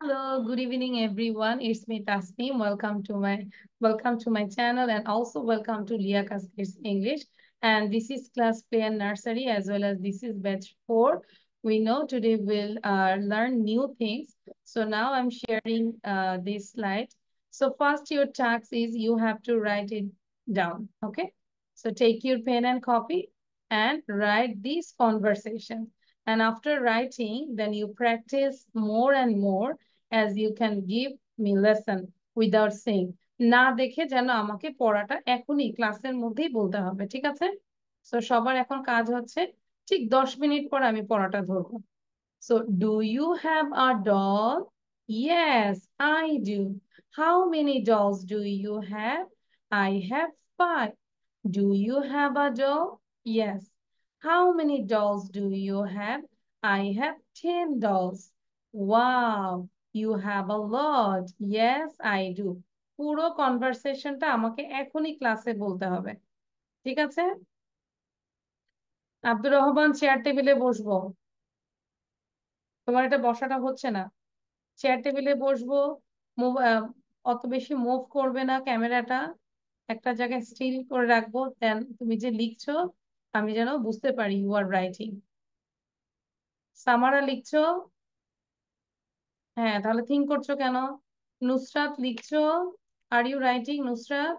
Hello, good evening, everyone. It's me, Tasneem. Welcome to my welcome to my channel, and also welcome to Leah Kids English. And this is class play and nursery, as well as this is batch four. We know today we'll uh, learn new things. So now I'm sharing uh, this slide. So first, your task is you have to write it down. Okay. So take your pen and copy and write these conversations. And after writing, then you practice more and more as you can give me lesson without saying না দেখে যেন আমাকে পড়াটা এখনই ক্লাসের মধ্যেই বলতে হবে ঠিক আছে সো সবার এখন কাজ হচ্ছে ঠিক দশ মিনিট পর আমি পড়াটা ধরবো so do you have a doll yes I do how many dolls do you have I have five do you have a doll yes how many dolls do you have I have ten dolls wow you হ্যাভ a lot. Yes, I পুরো কনভারসেশনটা আমাকে এখনই ক্লাসে বলতে হবে ঠিক আছে Abdur Rahman chair টেবিলে বসবো তোমার এটা বসাটা হচ্ছে না চেয়ার টেবিলে বসবো অত বেশি মুভ করবে না ক্যামেরাটা একটা জায়গায় স্টিল করে রাখবো দেন তুমি যে লিখছো আমি যেন বুঝতে পারি ইউ আর রাইটিং সামারা লিখছো হ্যাঁ তাহলে থিঙ্ক করছো কেন নুসরাত লিখছো আর ইউ রাইটিং নুসরাত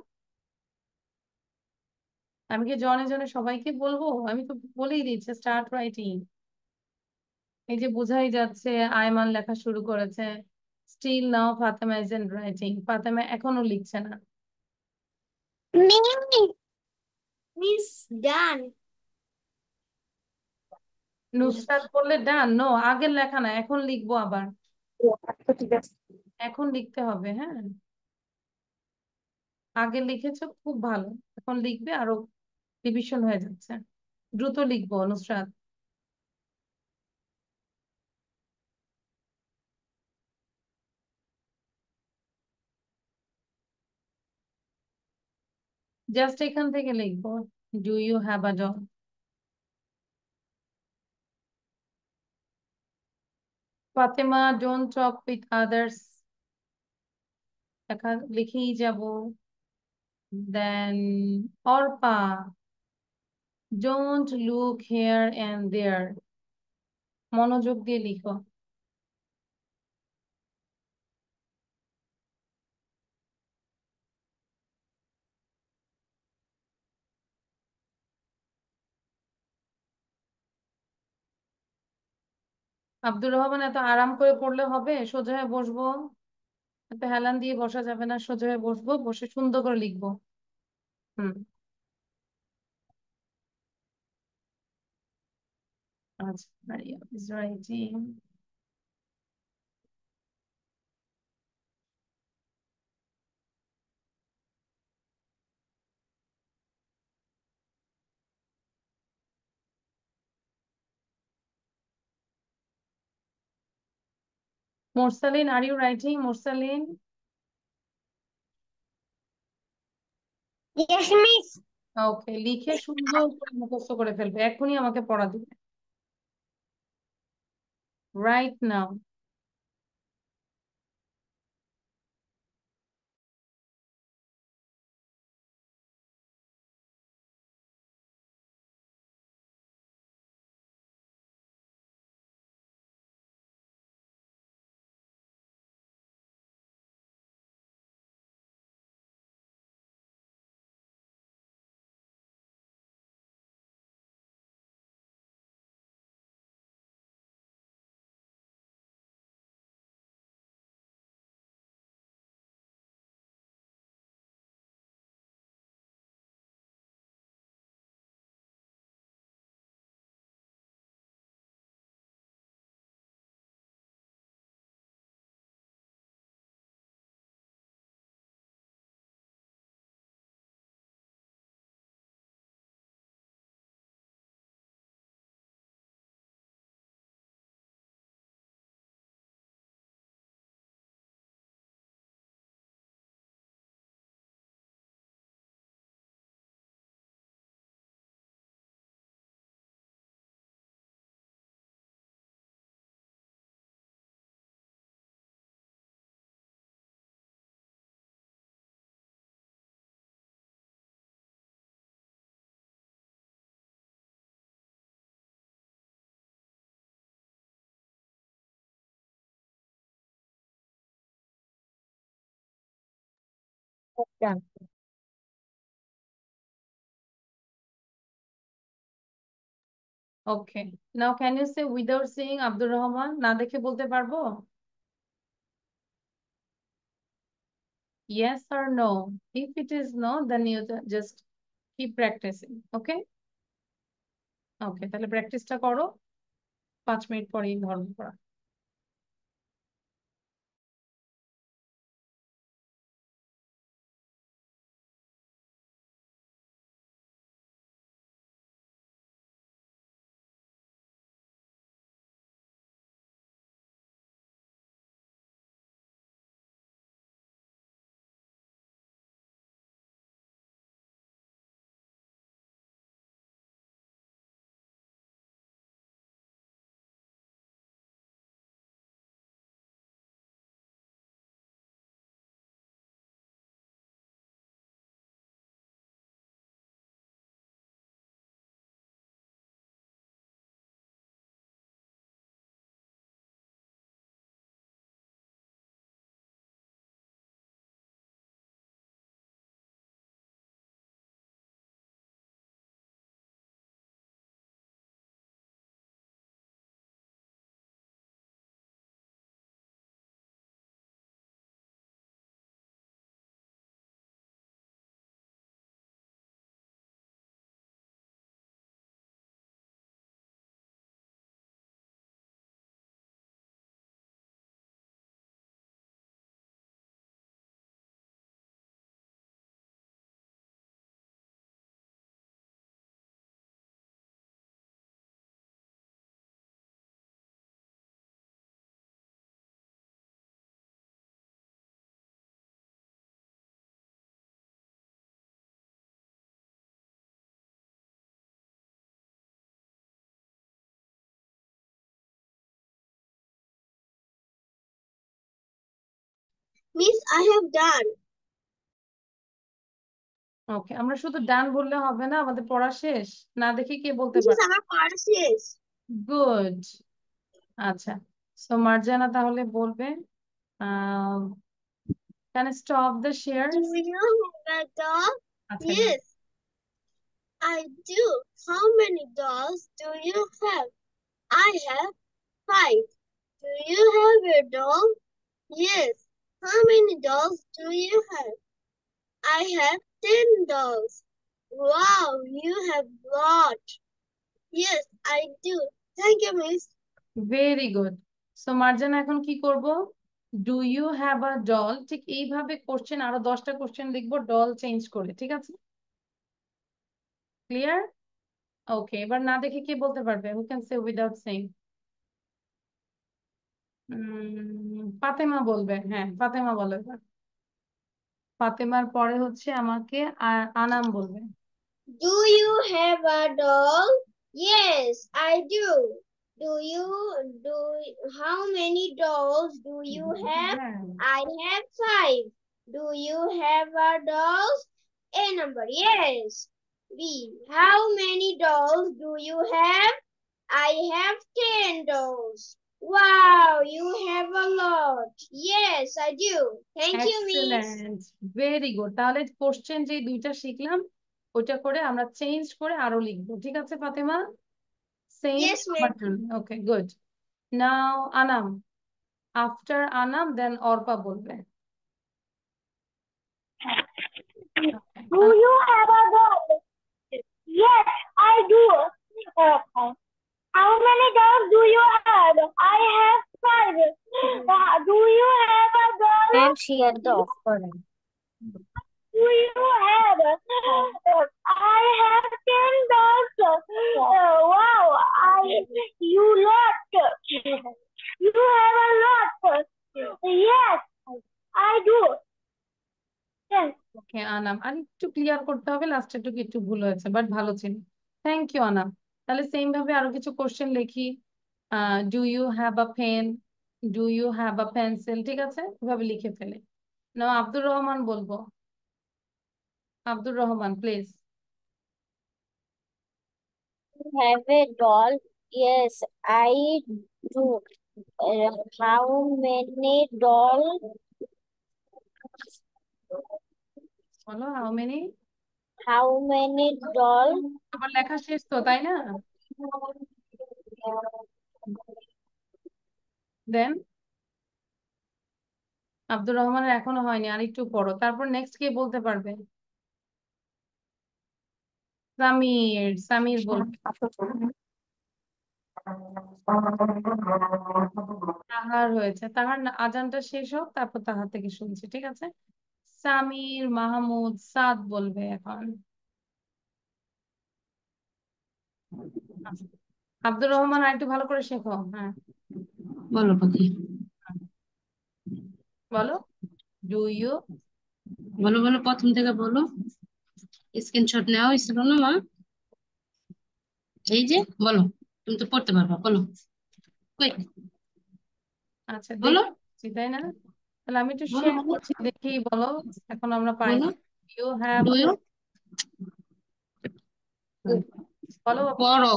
আমি কি জনে জনে সবাইকে বলবো আমি তো বলেই দিচ্ছি স্টার্ট রাইটিং এই যে বোঝাই যাচ্ছে আয়মান লেখা শুরু করেছে still now Fatema is in writing Fatema এখনো লিখছে না মিস ডান নুসরাত বললে ডান নো আগের লেখা না এখন লিখবো আবার এখন লিখতে হবে হ্যাঁ আগে লিখেছো খুব ভালো এখন লিখবে আরো রিভিশন হয়ে যাচ্ছে দ্রুত লিখবো অনুশ্রাত জাস্ট এখান থেকে লিখবো do you have a job Fatima, don't talk with others. লিখেই যাব then Arpa don't look here and there মনোযোগ দিয়ে লিখো আব্দুর রহমান এত আরাম করে পড়লে হবে সোজা হয়ে বসবো এত হেলান দিয়ে বসা যাবে না সোজা হয়ে বসবো বসে সুন্দর করে লিখবো হুম আচ্ছা Morsalin, are you writing, Morsalin? Yes, miss. ওকে লিখে সুন্দর করে মুখস্থ করে ফেলবে এখনই আমাকে পড়া দিবে right now Done. Okay. Now can you say without seeing Abdul Rahman? না দেখে বলতে পারবো? Yes or no? If it is no, then you just keep practicing. Okay? Okay. তাহলে প্র্যাকটিসটা করো। পাঁচ মিনিট পরেই ধর্ম পড়া। Miss I have done okay আমরা শুধু ডান বললে হবে না আমাদের পড়া শেষ না দেখি কে বলতে পারে আমার পড়া শেষ গুড আচ্ছা সো মার্জানা তাহলে বলবে can stop the share do you have dog আচ্ছা, okay. yes i do how many dogs do you have i have five do you have a dog yes How many dolls do you have? I have 10 dolls. Wow, you have a lot. Yes, I do. Thank you, miss. Very good. So, Marjan, এখন কি করব? Do you have a doll? ঠিক এইভাবে question আরো 10টা question লিখবো doll change করে, ঠিক আছে? ক্লিয়ার? ওকে, এবার না দেখে কে বলতে পারবে? Who can say without saying? হুম ফাতেমা বলবে হ্যাঁ ফাতেমা বলে ফাতেমার পরে হচ্ছে আমাকে আনাম বলবে Do you have a doll? Yes, I do. Do you do how many dolls do you have? I have five. Do you have a dolls? A number, yes. B. How many dolls do you have? I have ten dolls. Wow, you have a lot. Yes, I do. Thank Excellent. you, miss. Very good. তাহলে question যে দুইটা শিখলাম ওটা করে আমরা change করে আরো লিখবো ঠিক আছে Fatema Same yes, pattern. Okay, good. Now, Anam. After Anam, then Orpa বলবে. Do you have a dog? Yes, I do. Okay. How many dogs do you have? I have five. Do you have a dog? Ma'am, she had the offer. Do you have? I have ten dogs. Uh, wow, I you lot. You have a lot. Yes, I do. Yes. Okay, Anam. আর একটু clear করতে হবে লাস্টে to get to Bulo, but Thank you, Anam. তাহলে same ভাবে আরো কিছু question লিখি do you have a pen do you have a pencil ঠিক আছে এভাবে লিখে ফেলে না আব্দুর রহমান বলবো Abdur Rahman please have a doll? Yes, I do. Uh, how many doll? Hello, how many? How many doll আমার লেখা শেষ তো তাই না দেন আব্দুর রহমানের এখনো হয়নি আর একটু পড়ো তারপর নেক্সট কে বলতে পারবে সামির সামির বল তাহার হয়েছে তাহার আজানটা শেষ হোক তারপর তাহার থেকে শুনছি ঠিক আছে সামির মাহমুদ সাদ বলবে এখন আব্দুর রহমান আর একটু ভালো করে শেখো হ্যাঁ বলো পাখি বলো ডু ইউ বলো বলো প্রথম থেকে বলো স্ক্রিনশট নেওয়া হয়েছিল না মা এই যে বলো তুমি তো পড়তে পারবা বলো আচ্ছা বলো তাই না তাহলে আমি একটু শেয়ার করছি দেখি বলো এখন আমরা পাই ইউ হ্যাভ বলো করো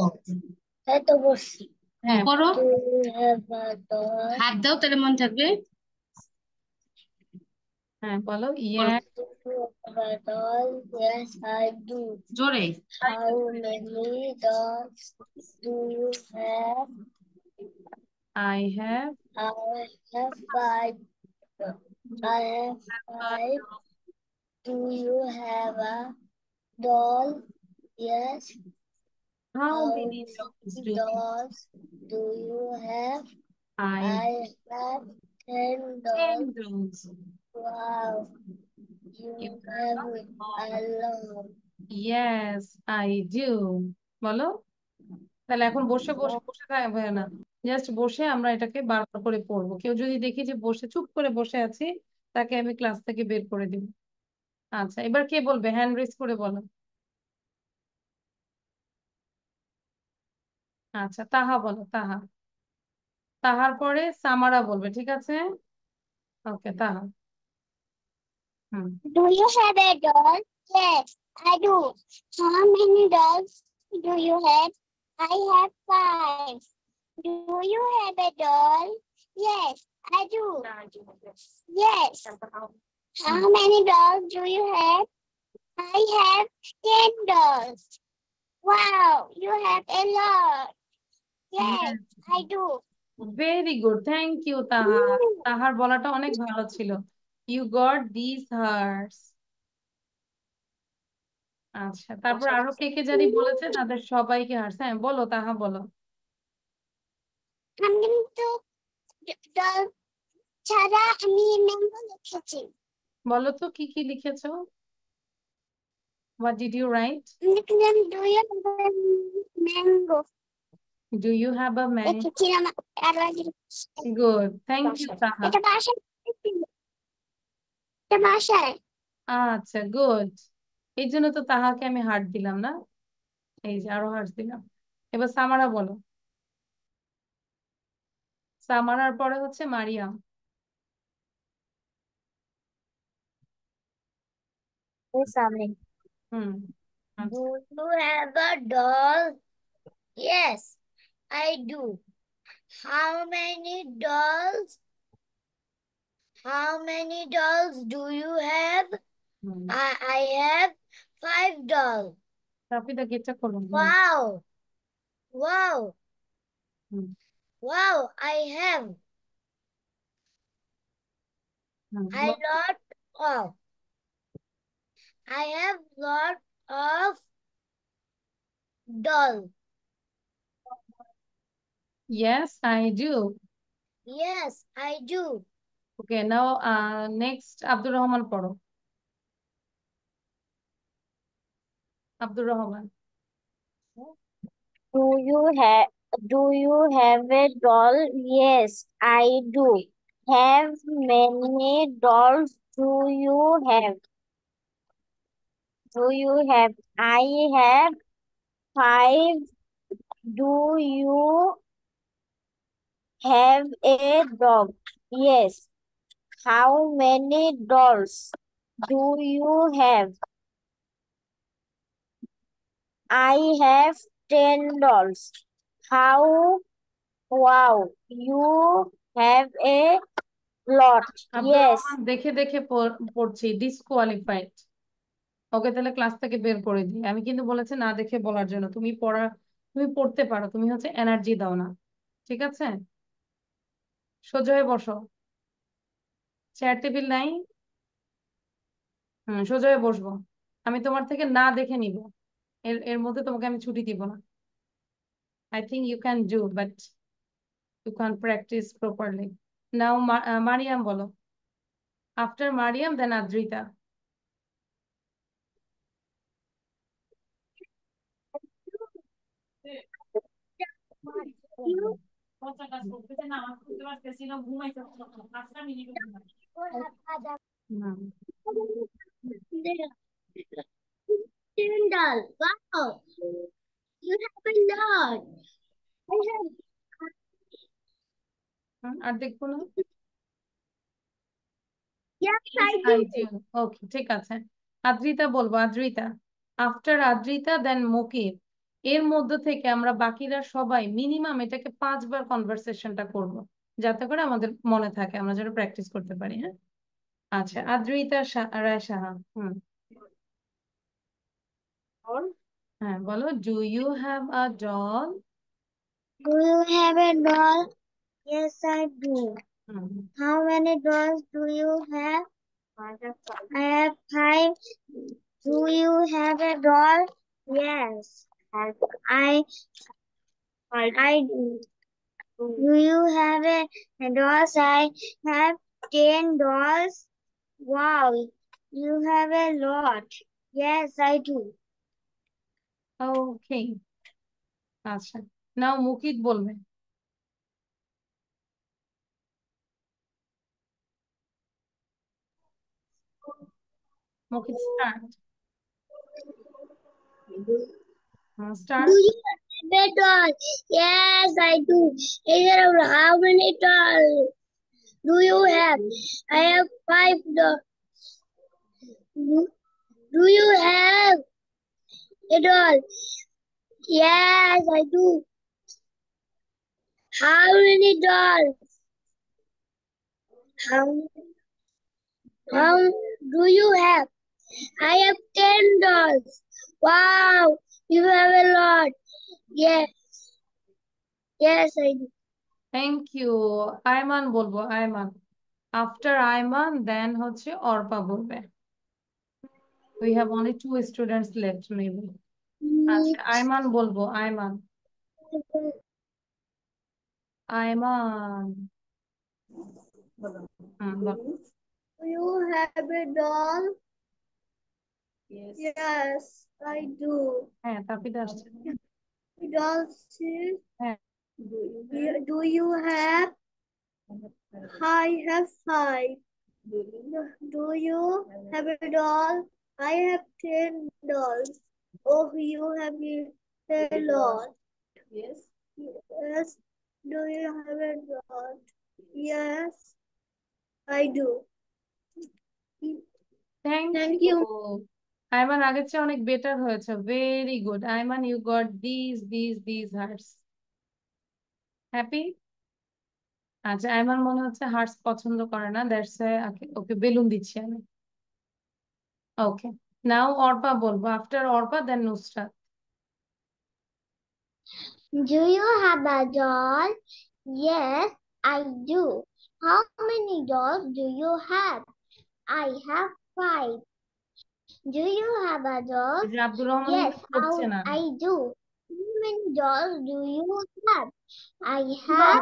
তো হ্যাঁ বলো জোরে I have five. Do you have a doll? Yes. How, How many dolls do, dolls do you have? I, I have ten dolls. 10 dolls. Wow. You, you have a lot. Yes, I do. বলো তাহলে এখন বসে বসে বসে থাকবে না just বসে আমরা এটাকে বারবার করে পড়বো কেউ যদি দেখি যে বসে চুপ করে বসে আছি তাকে আমি ক্লাস থেকে বের করে দিব আচ্ছা এবার কে বলবে হ্যান্ড রেজ করে বলো আচ্ছা তাহা বলো তাহা তাহার পরে সামারা বলবে ঠিক আছে okay Taha hmm do you have a doll yes I do how many dolls do you have I have five Do you have a doll? Yes, I do. Yes. How many dolls do you have? I have 10 dolls. Wow, you have a lot. Yes, I do. Very good. Thank you, Tahar. তাহার বলাটা অনেক ভালো ছিল You got these hearts. আচ্ছা তারপর আরো কে কে জানি বলেছে তাদের সবাইকে হার্স হ্যাঁ বলো তাহা বলো বলো তো কি কি লিখেছ What did you write? লিখলাম do you have Do you have a Good. আচ্ছা গুড এই জন্য তো তাহাকে আমি হার্ট দিলাম না এই যে আরো হার্ট দিলাম এবার সামারা বলো সামারার পরে হচ্ছে Mariam Something. Hmm. Do you have a doll? Yes, I do. How many dolls? How many dolls do you have? Hmm. I, I have five dolls. Wow. Wow. Hmm. Wow, I have. A mm-hmm. lot of. I have lot of doll. Yes, I do. Yes, I do. Okay, now uh, next Abdul Rahman Poro. Abdul Rahman. Do you have do you have a doll? Yes, I do. Have many dolls do you have? Do you have? I have five. Do you have a dog? Yes. How many dolls do you have? I have 10 dolls. How? Wow. You have a lot. Yes. দেখে দেখে পড়ছি disqualified ওকে তাহলে class থেকে বের করে দিই আমি কিন্তু বলেছি না দেখে বলার জন্য তুমি পড়া তুমি পড়তে পারো তুমি হচ্ছে এনার্জি দাও না ঠিক আছে সোজা হয়ে বসো চেয়ার টেবিল নাই হম সোজা হয়ে বসবো আমি তোমার থেকে না দেখে নিব এর এর মধ্যে তোমাকে আমি ছুটি দিব না I think you can do, but you can not practice properly. Now, uh, Mariam bolo. After Mariam, then Adrita. wow. You have a lot. Hmm? I have. After Adrita then এর মধ্যে থেকে আমরা বাকিরা সবাই মিনিমাম এটাকে পাঁচবার কনভারসেশনটা যাতে করে আমাদের মনে থাকে আমরা যেন প্র্যাকটিস করতে পারি হ্যাঁ আচ্ছা আদ্রিতা রায় সাহা হুম হ্যাঁ বলো do you have a doll Do you have a doll? Yes, I do. Mm-hmm. How many dolls do you have? I have five. Do you have a doll? Yes. I I do. Do you have a, a dolls? I have ten dolls. Wow, you have a lot. Yes, I do. Okay. আচ্ছা Now, Mukit বলবে Mukit start Start. Do you have a doll? Yes, I do. Here, how many dolls do you have? I have five dolls. Do you have it all? Yes, I do. How many dolls? How, how do you have? I have 10 dolls. Wow, you have a lot. Yes. Yes, I do. Thank you. Ayman bolbo, Ayman. After Ayman, then hoche Orpa bolbe. We have only two students left maybe. আচ্ছা আয়মান বলবো Ayman Ayman Do you have a doll? Yes. Yes, I do. হ্যাঁ tapi আসছে doll shoes? হ্যাঁ Do you have? I have five. Do you have a doll? I have ten dolls. Oh, you have a lot. Yes. Yes. Do you have a lot? Yes, I do. Thank, Thank you. you. Ayman আগের চেয়ে অনেক better হয়েছে very good Ayman you got this this this hearts happy আচ্ছা আইমান মনে হচ্ছে hertz পছন্দ করে না দ্যাটস ওকে বেলুন দিচ্ছি আমি ওকে নাও অর্পা বলবো after Arpa then Nusrat Do you have a doll? Yes, I do. How many dolls do you have? I have five. Do you have a doll? Yes, how, I do. How many dolls do you have? I have.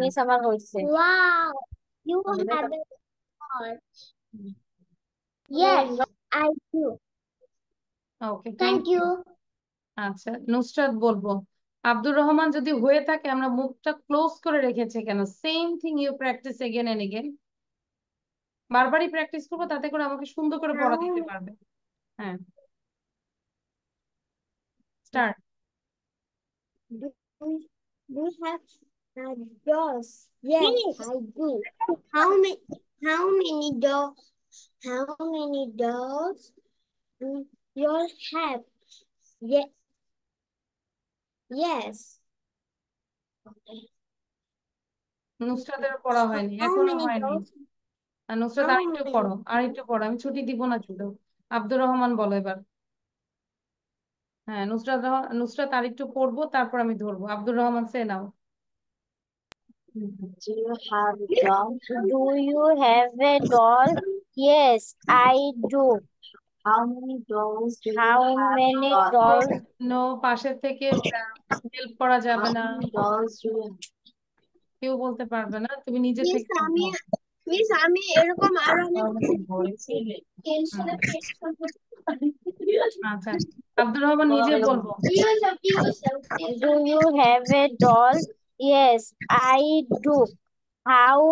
Miss, আমার হইছে. Wow, you have a doll. Yes, I do. Okay, thank, you. আচ্ছা নুসরাত বলবো আব্দুর রহমান যদি হয়ে থাকে আমরা মুখটা close করে রেখেছে কেন same thing you practice again and again বারবারই প্র্যাকটিস করবো তাতে করে আমাকে সুন্দর করে পড়া হ্যাঁ। দিতে পারবে হ্যাঁ start Do you have uh, doors? Yes, yes, I do. How many How many dogs do you have? Ye yes. আমি ছুটি দিব না আব্দুর রহমান বলো এবার হ্যাঁ নুসরাত নুসরাত আর একটু পড়বো তারপর আমি ধরবো Abdur Rahman say now Do you have a dog? Do you have a Yes, I do. How many dolls do How you have many got? dolls? No পাশের থেকে হেল্প করা যাবে How না many dolls do you কেউ বলতে পারবে না তুমি নিজে মিস থেকে আমি মিস আমি এরকম আরো have? অনেক আমাকে বলেছিলে টেনশনে ফেস আচ্ছা আব্দুর রহমান নিজে বলবো Do you have a doll? Yes, I do. How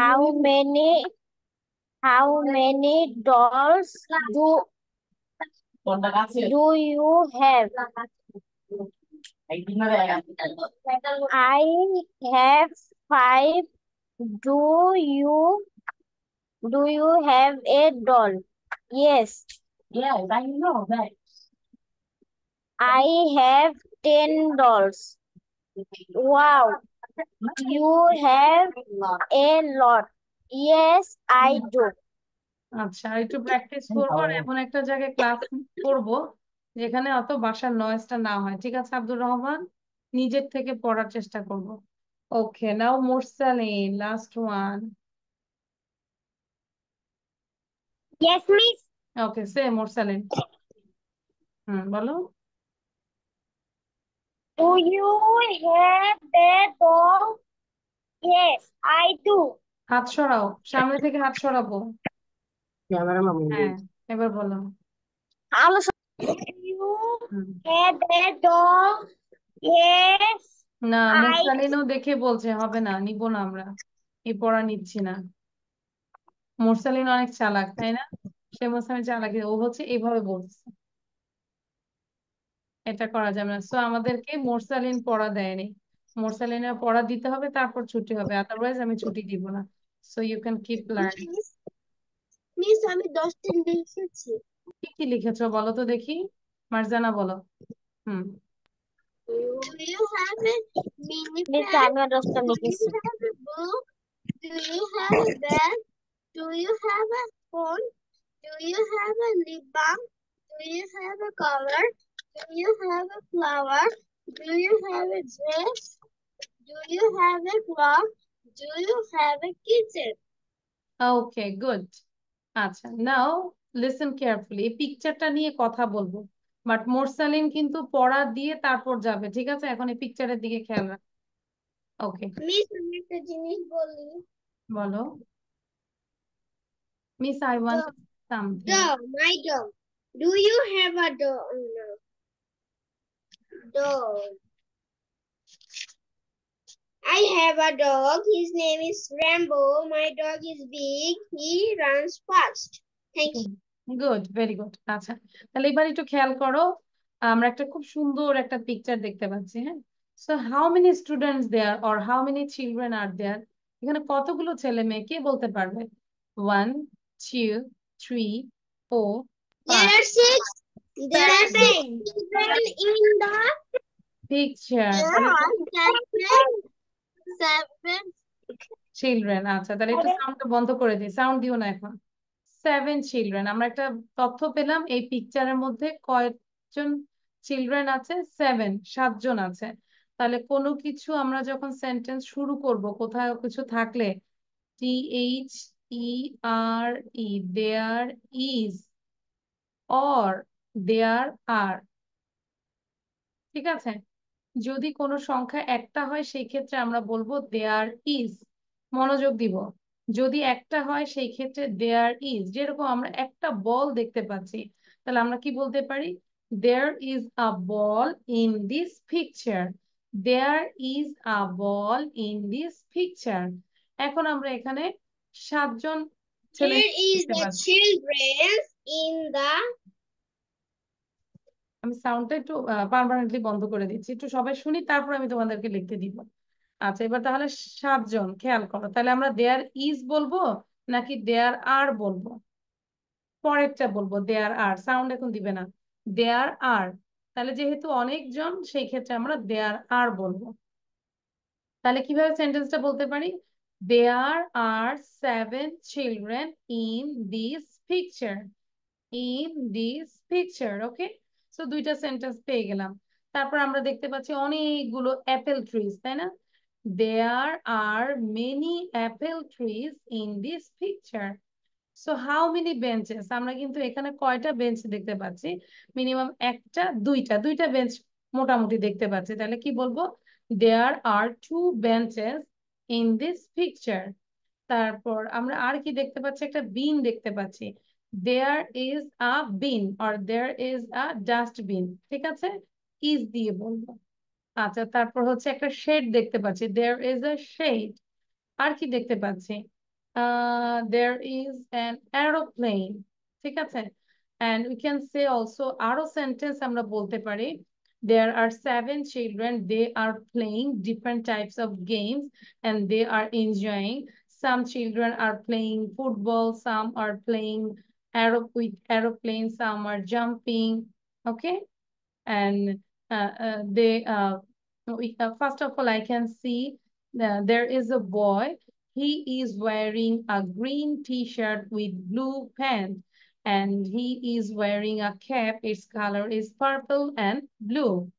how many How many dolls do, do you have? I have five. Do you do you have a doll? Yes. Yes, I know that. I have ten dolls. Wow. You have a lot. Yes I do আচ্ছা একটু practice করবো আর এমন একটা জায়গায় class করব যেখানে অত বাসার নয়েজটা না হয় ঠিক আছে আব্দুর রহমান নিজের থেকে পড়ার চেষ্টা করব okay now Morsalin last one yes miss okay say Morsalin হুম বলো Do you have a dog? Yes, I do. হাত সরাও সামনে থেকে হাত সরাবো হ্যাঁ এবার বলো আলো না মোরসালিনও দেখে বলছে হবে না নিব না আমরা এই পড়া নিচ্ছি না মোরসালিন অনেক চালাক তাই না সে মোরসালিন চালাক ও হচ্ছে এইভাবে বলছে এটা করা যাবে না সো আমাদেরকে মোরসালিন পড়া দেয়নি মোরসালিনের পড়া দিতে হবে তারপর ছুটি হবে আদারওয়াইজ আমি ছুটি দিব না so you can keep learning miss আমি 10 দিন লিখেছি কি কি লিখেছো বলো তো দেখি মারজানা বলো হুম Do you have a mini Miss, I'm not Do you have a book? Do you have a bag? Do you have a phone? Do you have a lip balm? Do you have a color? Do you have a flower? Do you have a dress? Do you have a clock? Do you have a kitchen? Okay, good. আচ্ছা নাও listen carefully পিকচারটা নিয়ে কথা বলবো but Morsalin কিন্তু পড়া দিয়ে তারপর যাবে ঠিক আছে এখন এই পিকচারের দিকে খেয়াল রাখ ওকে মিস আমি একটা জিনিস বলি বলো miss I want something dog my dog do you have a dog dog I have a dog. His name is Rambo. My dog is big. He runs fast. Thank you. Good very good আচ্ছা তাহলে এবার একটু খেয়াল করো আমরা একটা খুব সুন্দর একটা পিকচার দেখতে পাচ্ছি হ্যাঁ so how many students there or how many children are there এখানে কতগুলো ছেলে মেয়ে কে বলতে পারবে one two three four picture children আচ্ছা তাহলে একটু সাউন্ডটা বন্ধ করে দিই সাউন্ড দিও না এখন সেভেন চিলড্রেন আমরা একটা তথ্য পেলাম এই পিকচারের মধ্যে কয়েকজন চিলড্রেন আছে সেভেন সাতজন আছে তাহলে কোনো কিছু আমরা যখন সেন্টেন্স শুরু করব কোথায় কিছু থাকলে T H E R E there is or there are ঠিক আছে যদি কোনো সংখ্যা একটা হয় সেই ক্ষেত্রে আমরা বলবো দেয়ার ইজ মনোযোগ দিব যদি একটা হয় সেই ক্ষেত্রে দেয়ার ইজ যেরকম আমরা একটা বল দেখতে পাচ্ছি তাহলে আমরা কি বলতে পারি there is a ball in this picture there is a ball in this picture এখন আমরা এখানে সাতজন ছেলে দেখতে পাচ্ছি আমি সাউন্ডটা একটু পারমানেন্টলি বন্ধ করে দিচ্ছি একটু সবাই শুনি তারপর আমি তোমাদেরকে লিখতে দিব আচ্ছা এবার তাহলে সাতজন খেয়াল করো তাহলে আমরা দেয়ার ইজ বলবো নাকি দেয়ার আর বলবো পরেরটা বলবো দেয়ার আর সাউন্ড এখন দিবে না দেয়ার আর তাহলে যেহেতু অনেকজন সেই ক্ষেত্রে আমরা দেয়ার আর বলবো তাহলে কিভাবে সেন্টেন্সটা বলতে পারি there are seven children in this picture in this picture okay so দুইটা সেন্টেন্স পেয়ে গেলাম তারপর আমরা দেখতে পাচ্ছি অনেকগুলো অ্যাপেল ট্রিজ তাই না there are many apple trees in this picture so how many benches আমরা কিন্তু এখানে কয়টা বেঞ্চ দেখতে পাচ্ছি মিনিমাম একটা দুইটা দুইটা বেঞ্চ মোটামুটি দেখতে পাচ্ছি তাহলে কি বলবো there are two benches in this picture তারপর আমরা আর কি দেখতে পাচ্ছি একটা বিন দেখতে পাচ্ছি there is a bin or there is a dustbin ঠিক আছে ইজ দিয়ে বলবো আচ্ছা তারপর হচ্ছে একটা শেড দেখতে পাচ্ছি দেয়ার ইজ আ শেড আর কি দেখতে পাচ্ছি দেয়ার ইজ অ্যান অ্যারোপ্লেন ঠিক আছে And we can say also আরো sentence আমরা বলতে পারি there are seven children they are playing different types of games and they are enjoying some children are playing football some are playing aero with aeroplanes, some are jumping, okay? And uh, uh, they, uh, we, uh, first of all, I can see there is a boy. He is wearing a green t-shirt with blue pants and he is wearing a cap. Its color is purple and blue.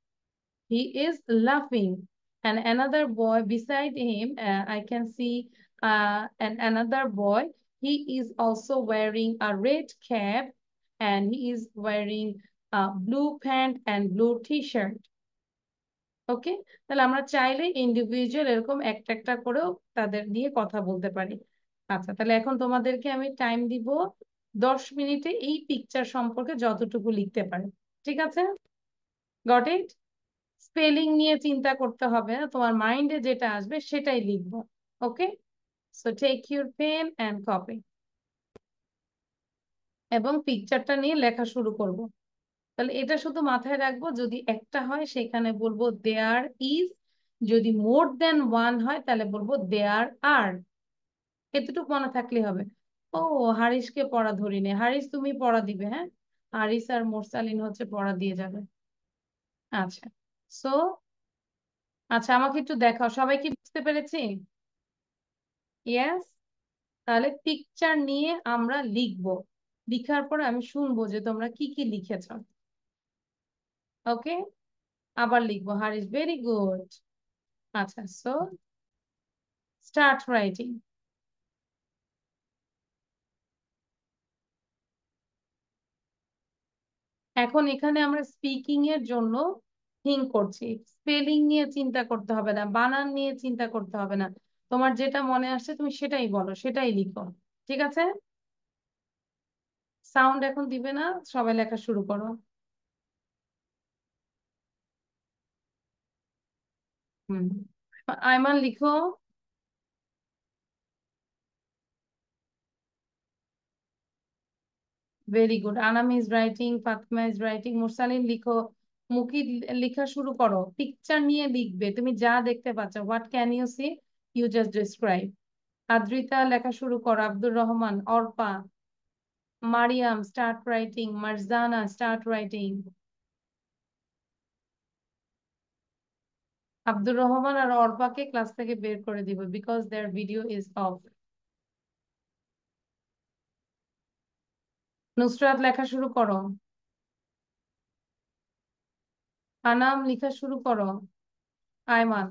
He is laughing. And another boy beside him, uh, I can see uh, and another boy He is also wearing a red cap and he is wearing a blue pant and blue t-shirt. ওকে তাহলে আমরা চাইলে individual এরকম একটা একটা করেও তাদের নিয়ে কথা বলতে পারি আচ্ছা তাহলে এখন তোমাদেরকে আমি টাইম দিব দশ মিনিটে এই পিকচার সম্পর্কে যতটুকু লিখতে পারে ঠিক আছে গট ইট স্পেলিং নিয়ে চিন্তা করতে হবে না তোমার মাইন্ডে যেটা আসবে সেটাই লিখবো okay so take your pen and copy এবং পিকচারটা নিয়ে লেখা শুরু করব তাহলে এটা শুধু মাথায় রাখবো যদি একটা হয় সেখানে বলবো দেয়ার ইজ যদি মোর দেন ওয়ান হয় তাহলে বলবো দেয়ার আর এতটুকু মনে থাকলে হবে ও হারিসকে পড়া ধরি নে হারিস তুমি পড়া দিবে হ্যাঁ হারিস আর মোরসালিন হচ্ছে পড়া দিয়ে যাবে আচ্ছা সো আচ্ছা আমাকে একটু দেখাও সবাই কি বুঝতে পেরেছি ইয়েস তাহলে পিকচার নিয়ে আমরা লিখব লিখার পর আমি শুনবো যে তোমরা কি কি লিখেছ ওকে আবার লিখবো হার ইজ ভেরি গুড আচ্ছা সো স্টার্ট রাইটিং এখন এখানে আমরা স্পিকিং এর জন্য থিঙ্ক করছি স্পেলিং নিয়ে চিন্তা করতে হবে না বানান নিয়ে চিন্তা করতে হবে না তোমার যেটা মনে আসছে তুমি সেটাই বলো সেটাই লিখো ঠিক আছে সাউন্ড এখন দিবে না সবাই লেখা শুরু করো হুম আয়মান লিখো very good Anam is writing Fatma is writing Mursalin লিখো মুকি লেখা শুরু করো পিকচার নিয়ে লিখবে তুমি যা দেখতে পাচ্ছ what can you see you just describe Adrita লেখা শুরু কর Abdur Rahman Arpa Mariyam start writing Marjana start writing Abdur Rahman আর অর্পাকে ক্লাস থেকে বের করে দিব because there video is of Nusrat লেখা শুরু করো আনাম লেখা শুরু করো Ayman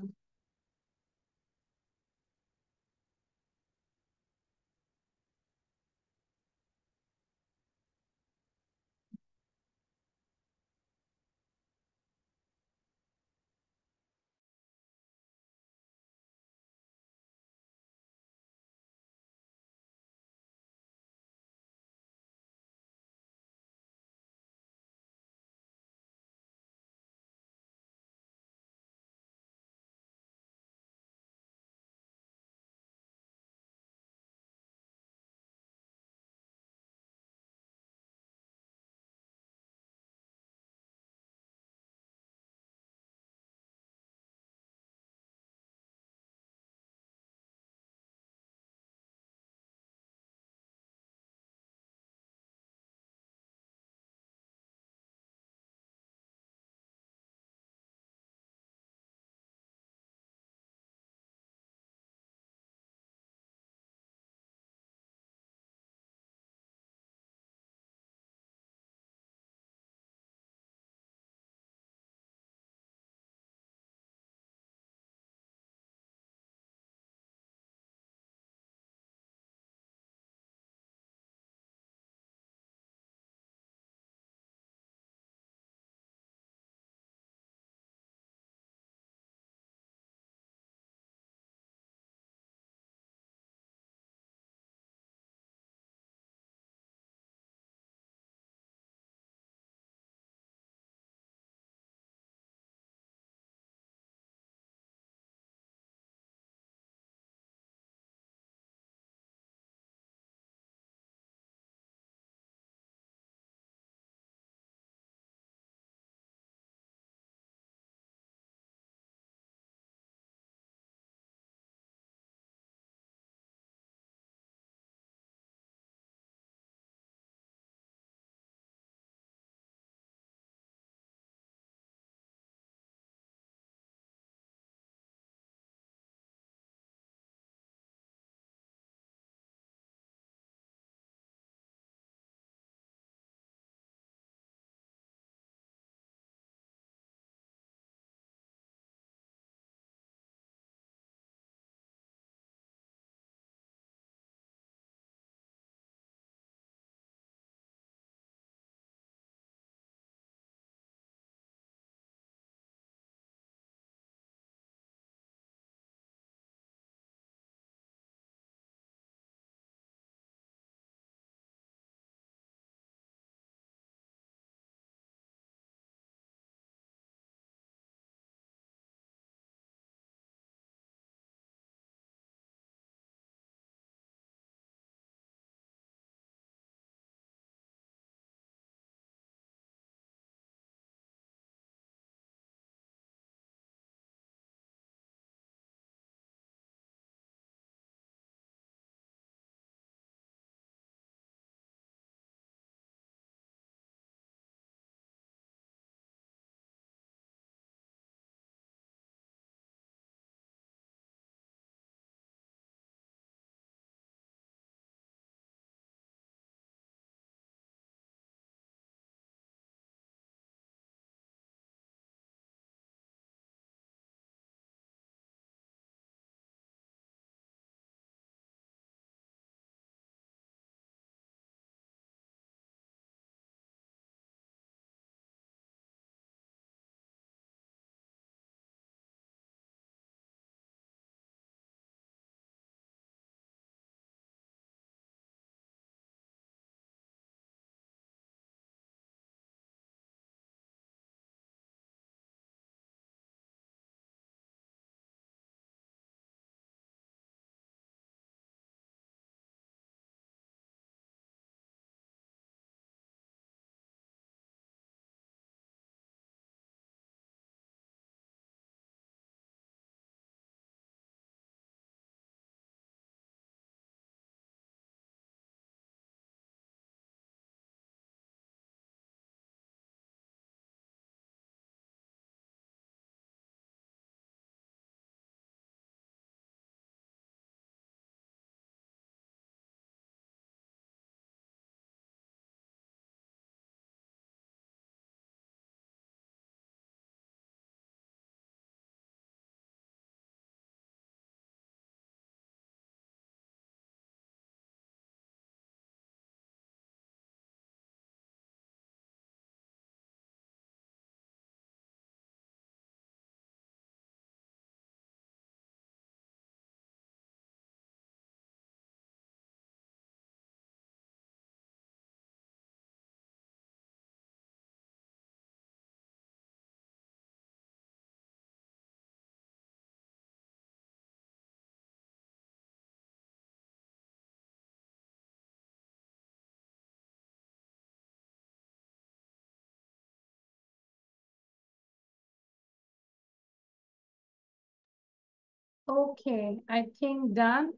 Okay, I think done.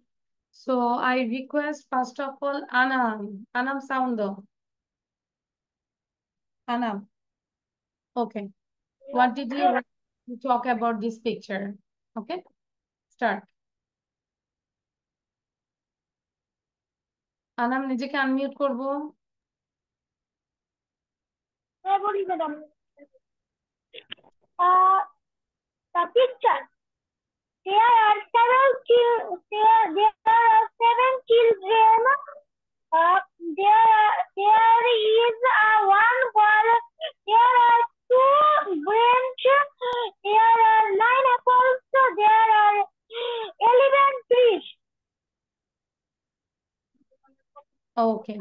So I request first of all Anam. Anam Soundo, Anam. Okay. What did you talk about this picture? Okay. Start. Anam নিজেকে আনমিউট করব হ্যাঁ বলি madam ah there are seven there, there are seven children. Uh, there there is a uh, one wall. There are two branches. There are nine apples. There are eleven trees. Okay.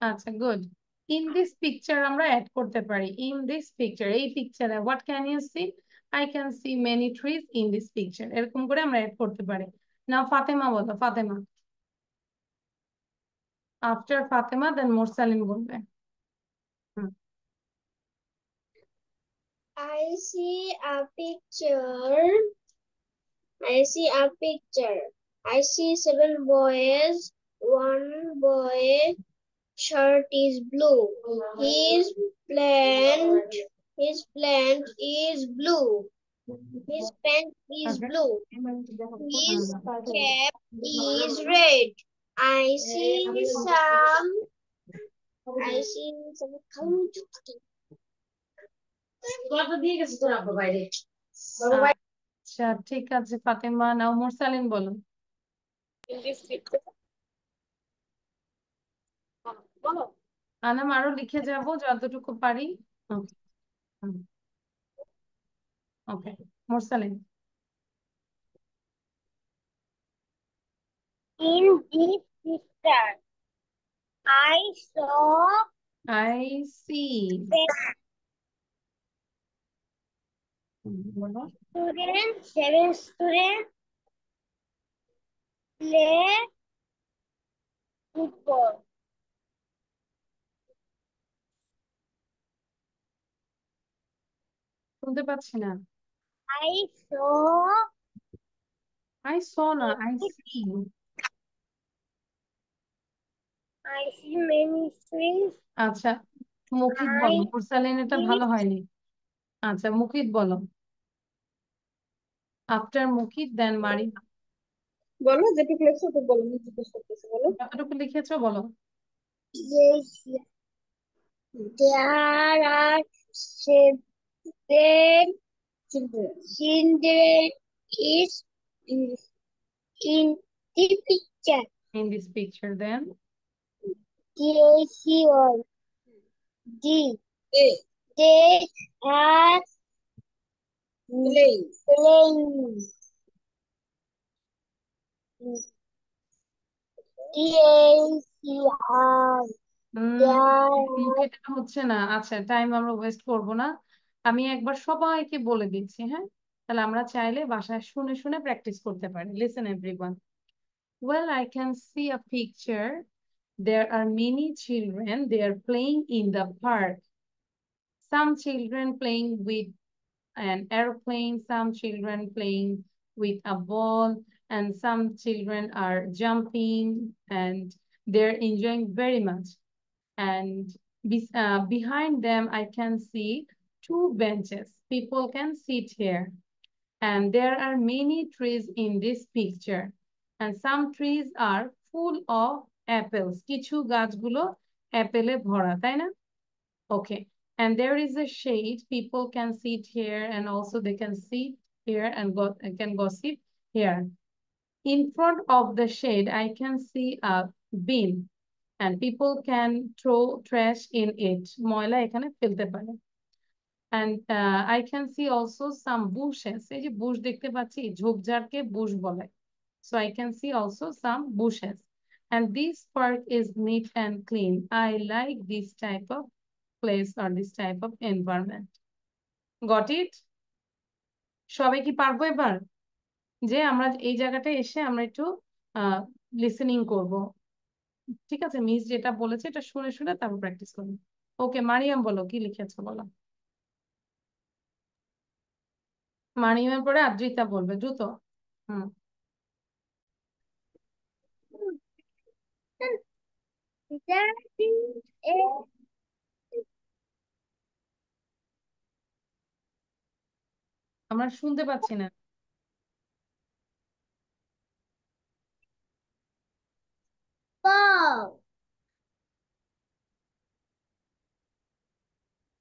That's a good. In this picture, I'm right. In this picture, a picture, what can you see? I can see many trees in this picture. এরকম করে আমরা add করতে পারি। Now Fatima বলো Fatima. After Fatima then Mursalin বলবে। I see a picture. I see a picture. I see seven boys. One boy shirt is blue. He is planned. His plant is blue. His pant is blue. His cap is red. I see some. I see some. আচ্ছা ঠিক আছে ফাতেমা নাও মুরসালিন বলো আনাম আরো লিখে যাব যতটুকু পারি ওকে Mm. Okay, Mursalin. In this picture, I saw. I see. Seven students, seven students play football. শুনতে পাচ্ছি না আই আই না I see I see many আচ্ছা মুরসালিন এটা ভালো হয়নি আচ্ছা বলো আফটার মুখিত দেন মারি বলো যেটুকু লিখছো বলো জিজ্ঞেস করতেছি বলো যতটুকু লিখেছো বলো same children is in the picture. In this picture then? They see all. The, they are playing. playing. হচ্ছে না আচ্ছা Time number ওয়েস্ট করবো না আমি একবার সবাইকে বলে দিচ্ছি হ্যাঁ তাহলে আমরা চাইলে বাসায় শুনে শুনে প্র্যাকটিস করতে পারি listen everyone well i can see a picture there are many children they are playing in the park some children playing with an airplane some children playing with a ball and some children are jumping and they're enjoying very much and be, uh, behind them i can see two benches. People can sit here. And there are many trees in this picture. And some trees are full of apples. Kichu gachgulo apple bhora, tai na? Okay. And there is a shade. People can sit here and also they can sit here and go can gossip here. In front of the shade, I can see a bin and people can throw trash in it. ময়লা এখানে filter পারে and uh, I can see also some bushes. ei je bush dekhte দেখতে পাচ্ছি ke bush bole so I can see also some bushes and this park is neat and clean. I like this type of place or this type of environment. Got it? সবাই কি পারবো এবার যে আমরা এই জায়গাটা এসে আমরা একটু লিসেনিং করব ঠিক আছে মিস যেটা বলেছে এটা শুনে শুনে তারপর প্র্যাকটিস করবো ওকে মারিয়াম বলো কি লিখেছো বলো মানিমের পরে আদ্রিতা বলবে দ্রুত হুম আমরা শুনতে পাচ্ছি না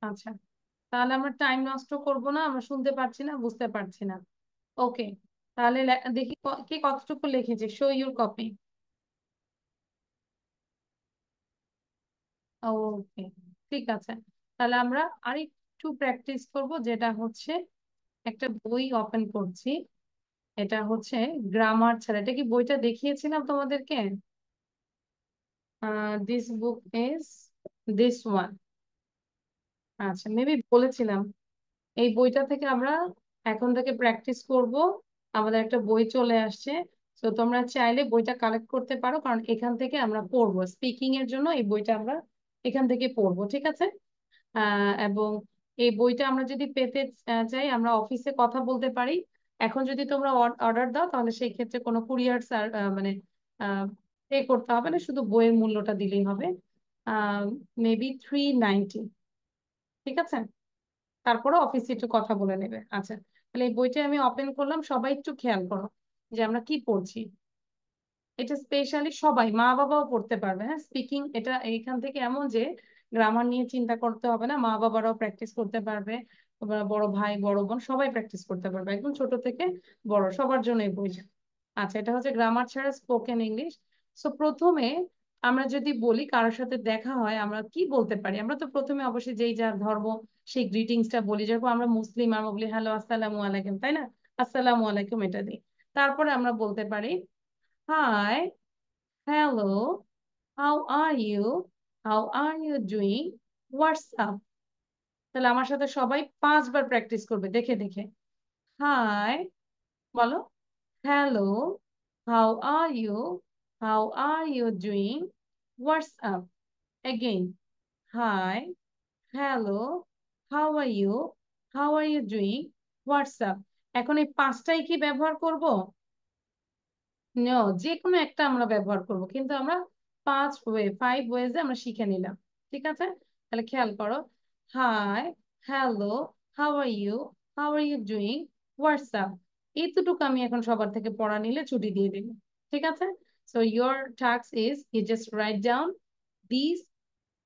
আচ্ছা তাহলে আমরা টাইম নষ্ট করব না আমরা শুনতে পারছি না বুঝতে পারছি না ওকে তাহলে দেখি কে কতটুকু লিখেছে শো ইউর কপি ওকে ঠিক আছে তাহলে আমরা আরেকটু প্র্যাকটিস করব যেটা হচ্ছে একটা বই ওপেন করছি এটা হচ্ছে গ্রামার ছাড়া এটা কি বইটা দেখিয়েছিলাম তোমাদেরকে this book is this one আচ্ছা মেবি বলেছিলাম এই বইটা থেকে আমরা এখন থেকে প্র্যাকটিস করব আমাদের একটা বই চলে আসছে তো তোমরা চাইলে বইটা কালেক্ট করতে পারো কারণ এখান থেকে আমরা পড়বো স্পিকিং এর জন্য এই বইটা আমরা এখান থেকে পড়বো ঠিক আছে এবং এই বইটা আমরা যদি পেতে চাই আমরা অফিসে কথা বলতে পারি এখন যদি তোমরা অর্ডার দাও তাহলে সেই ক্ষেত্রে কোনো কুরিয়ার মানে পে করতে হবে না শুধু বইয়ের মূল্যটা দিলেই হবে মেবি থ্রি নাইনটি ঠিক আছে তারপরে অফিসে একটু কথা বলে নেবে আচ্ছা তাহলে এই বইটা আমি ওপেন করলাম সবাই একটু খেয়াল করো যে আমরা কি পড়ছি এটা স্পেশালি সবাই মা বাবাও পড়তে পারবে হ্যাঁ স্পিকিং এটা এইখান থেকে এমন যে গ্রামার নিয়ে চিন্তা করতে হবে না মা বাবারাও প্র্যাকটিস করতে পারবে বড় ভাই বড় বোন সবাই প্র্যাকটিস করতে পারবে একদম ছোট থেকে বড় সবার জন্য এই বই আচ্ছা এটা হচ্ছে গ্রামার ছাড়া স্পোকেন ইংলিশ সো প্রথমে আমরা যদি বলি কারোর সাথে দেখা হয় আমরা কি বলতে পারি আমরা তো প্রথমে অবশ্যই যেই যার ধর্ম সেই গ্রিটিংসটা বলি যেরকম আমরা মুসলিম আমরা বলি হ্যালো আসসালামু আলাইকুম তাই না আসসালামু আলাইকুম এটা দিই তারপরে আমরা বলতে পারি hi hello how are you how are you doing what's up তাহলে আমার সাথে সবাই পাঁচবার প্র্যাকটিস করবে দেখে দেখে হাই বলো hello how are you How are you doing? What's up? Again, hi, hello, how are you? How are you doing? What's up? এখন এই পাঁচটাই কি ব্যবহার করব যে কোনো একটা আমরা ব্যবহার করব কিন্তু আমরা পাঁচ ওয়ে ফাইভ ওয়েজে আমরা শিখে নিলাম ঠিক আছে তাহলে খেয়াল করো hi hello how are you how are you doing what's up এতটুকু আমি এখন সবার থেকে পড়া নিলে ছুটি দিয়ে দিলাম ঠিক আছে So your task is you just write down these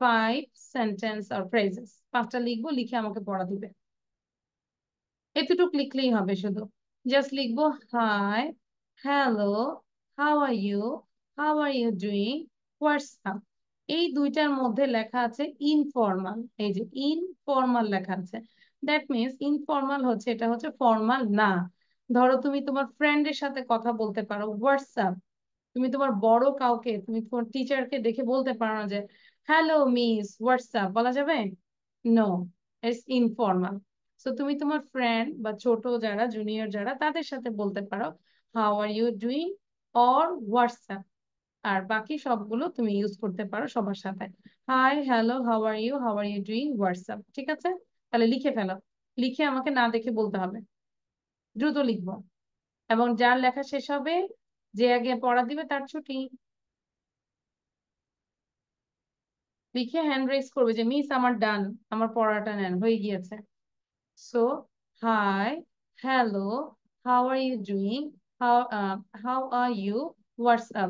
five sentence or phrases. পাঁচটা লিখবো লিখে আমাকে পড়া দিবে এতটুকু লিখলেই হবে শুধু জাস্ট লিখবো hi hello how are you how are you doing what's up এই দুইটার মধ্যে লেখা আছে ইনফর্মাল এই যে ইনফর্মাল লেখা আছে দ্যাট মিনস ইনফর্মাল হচ্ছে এটা হচ্ছে ফর্মাল না ধরো তুমি তোমার ফ্রেন্ডের সাথে কথা বলতে পারো হোয়াটসঅ্যাপ তুমি তোমার বড় কাউকে তুমি তোমার টিচারকে দেখে বলতে পারো না যে হ্যালো মিস হোয়াটসঅ্যাপ বলা যাবে নো ইটস ইনফর্মাল তো তুমি তোমার ফ্রেন্ড বা ছোট যারা জুনিয়র যারা তাদের সাথে বলতে পারো how are you doing or what's up আর বাকি সবগুলো তুমি ইউজ করতে পারো সবার সাথে hi hello how are you how are you doing what's up ঠিক আছে তাহলে লিখে ফেলো লিখে আমাকে না দেখে বলতে হবে দ্রুত লিখবো এবং যার লেখা শেষ হবে যে আগে পড়া দিবে তার ছুটি লিখে হ্যান্ড রেজ করবে যে মিস আমার ডান আমার পড়াটা নেন হয়ে গিয়েছে so hi hello how are you doing how how are you what's up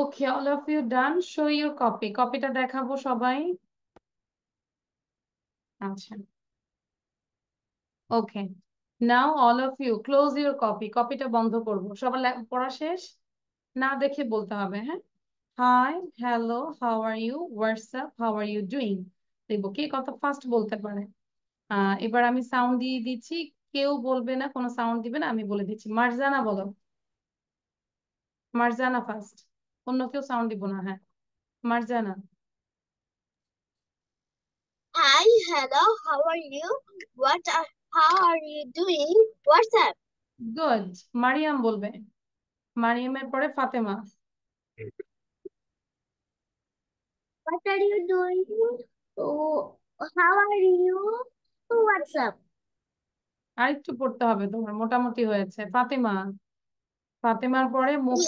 okay all of you done show your copy কপিটা দেখাবো সবাই আচ্ছা okay now all of you close your copy কপিটা বন্ধ করবো সবার পড়া শেষ না দেখে বলতে হবে হ্যাঁ hi hello how are you what's up how are you doing দেখবো কে কত ফার্স্ট বলতে পারে এবার আমি সাউন্ড দিয়ে দিচ্ছি কেউ বলবে না কোনো সাউন্ড দিবে না আমি বলে দিচ্ছি মার্জানা বলো মার্জানা ফার্স্ট অন্য কেউ সাউন্ড দিব না হ্যাঁ Marjana Hi, hello, how are you? What are, how are you doing? What's up? Good Mariyam বলবে মারিয়ামের পরে Fatema What are you doing? Oh, how are you? What's up? আর একটু পড়তে হবে তোমার মোটামুটি হয়েছে ফাতেমা ফাতেমার পরে good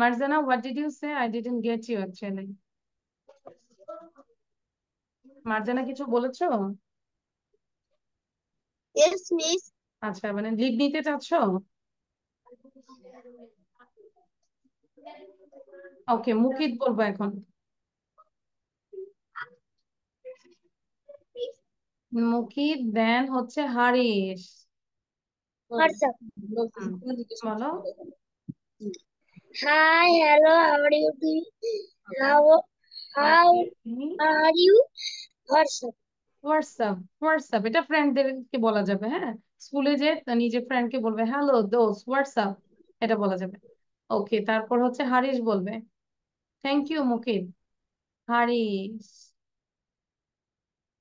Marjana what did you say I didn't get you actually Marjana কিছু বলেছো ইয়েস মিস আচ্ছা মানে লিভ নিতে চাচ্ছো ওকে মুখিত বলবো এখন মুখী দেন হচ্ছে হারিস বলো hi hello are you do how how are you what's up what's up what's up এটা ফ্রেন্ডদেরকে বলা যাবে হ্যাঁ স্কুলে যে নিজের ফ্রেন্ডকে বলবে হ্যালো দোস হোয়াটসঅ্যাপ এটা বলা যাবে ওকে তারপর হচ্ছে হারিস বলবে থ্যাংক ইউ মুকিত হারিস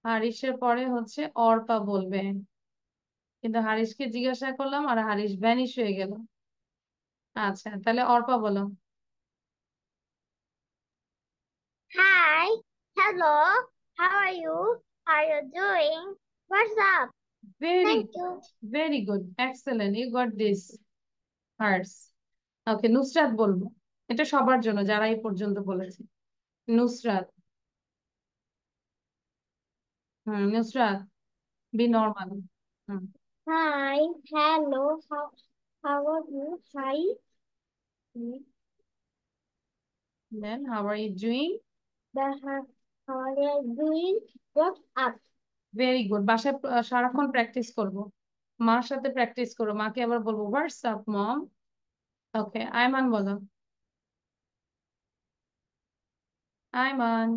হারিসের পরে হচ্ছে অর্পা বলবে কিন্তু হারিসকে জিজ্ঞাসা করলাম আর হারিস ভ্যানিশ হয়ে গেল আচ্ছা তাহলে অর্পা বলো hi hello how are you are you doing what's up very very good excellent you got this hearts okay Nusrat বলবো এটা সবার জন্য যারা এই পর্যন্ত বলেছে Nusrat hmm Nusrat be normal hmm hi hello how how are you hi then how are you doing how are you doing what up very good বাসায় সারাক্ষণ প্র্যাকটিস করব মার সাথে প্র্যাকটিস করো মাকে আবার বলবো হোয়াটস আপ মম ওকে আয়মান বলো Ayman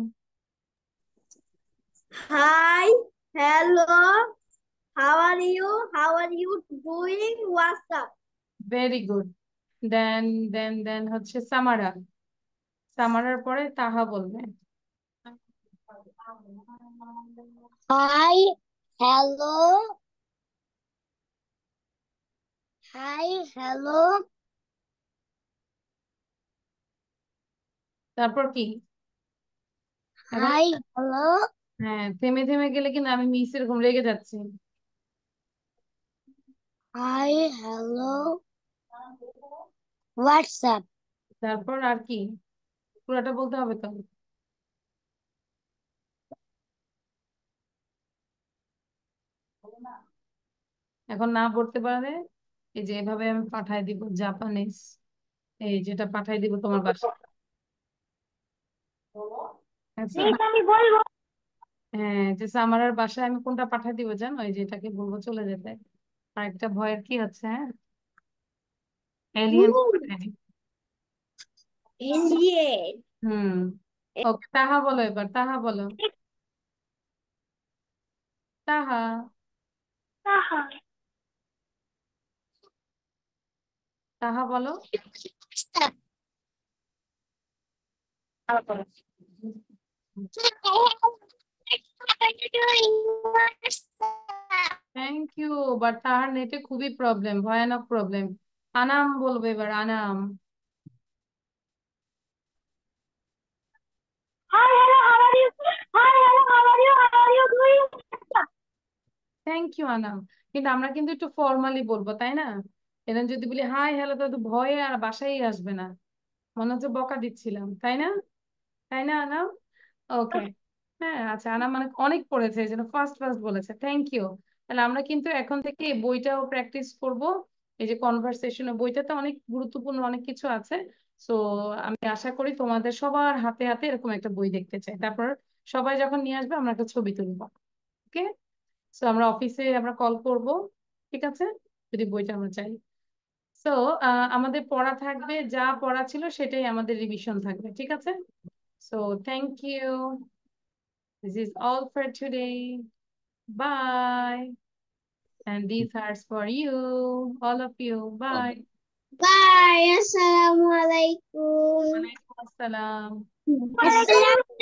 Hi, hello. How are you? How are you doing? What's up? Very good. Then, then, then what's হচ্ছে Samara? Samara, what is Taha? Hi, hello. Hi, hello. তারপর কি Hi, hello. হ্যাঁ থেমে থেমে গেলে কিন্তু আমি এর ঘুম লেগে যাচ্ছে হাই হ্যালো হোয়াটসঅ্যাপ তারপর আর কি পুরোটা বলতে হবে তো এখন না পড়তে পারে এই যে এভাবে আমি পাঠাই দিব জাপানিজ এই যেটা পাঠাই দিব তোমার বাসায় আচ্ছা আমি বলবো হ্যাঁ যে আমার আর বাসায় আমি কোনটা পাঠা দিব জানো ওই যেটাকে বলবো চলে যেতে আর একটা ভয়ের কি হচ্ছে হ্যাঁ এলিয়েন হুম ওকে তাহা বলো এবার তাহা বলো তাহা তাহা তাহা বলো তাহা বলো থ্যাংক ইউ বাট তার নেটে খুবই প্রবলেম ভয়ানক প্রবলেম আনাম বলবো এবার আনাম থ্যাংক ইউ আনাম কিন্তু আমরা কিন্তু একটু ফর্মালি বলবো তাই না এরকম যদি বলি হাই হ্যালো তো তো ভয়ে আর বাসায় আসবে না মনে হচ্ছে বকা দিচ্ছিলাম তাই না তাই না আনাম ওকে হ্যাঁ আচ্ছা আনা মানে অনেক পড়েছে এই জন্য ফার্স্ট ফার্স্ট বলেছে থ্যাংক ইউ তাহলে আমরা কিন্তু এখন থেকে বইটাও প্র্যাকটিস করব এই যে কনভারসেশনের বইটাতে অনেক গুরুত্বপূর্ণ অনেক কিছু আছে সো আমি আশা করি তোমাদের সবার হাতে হাতে এরকম একটা বই দেখতে চাই তারপর সবাই যখন নিয়ে আসবে আমরা একটা ছবি তুলব ওকে সো আমরা অফিসে আমরা কল করব ঠিক আছে যদি বইটা আমরা চাই সো আমাদের পড়া থাকবে যা পড়া ছিল সেটাই আমাদের রিভিশন থাকবে ঠিক আছে so thank you This is all for today. Bye. And these are for you, all of you. Bye. Bye. Assalamualaikum. Waalaikumsalam.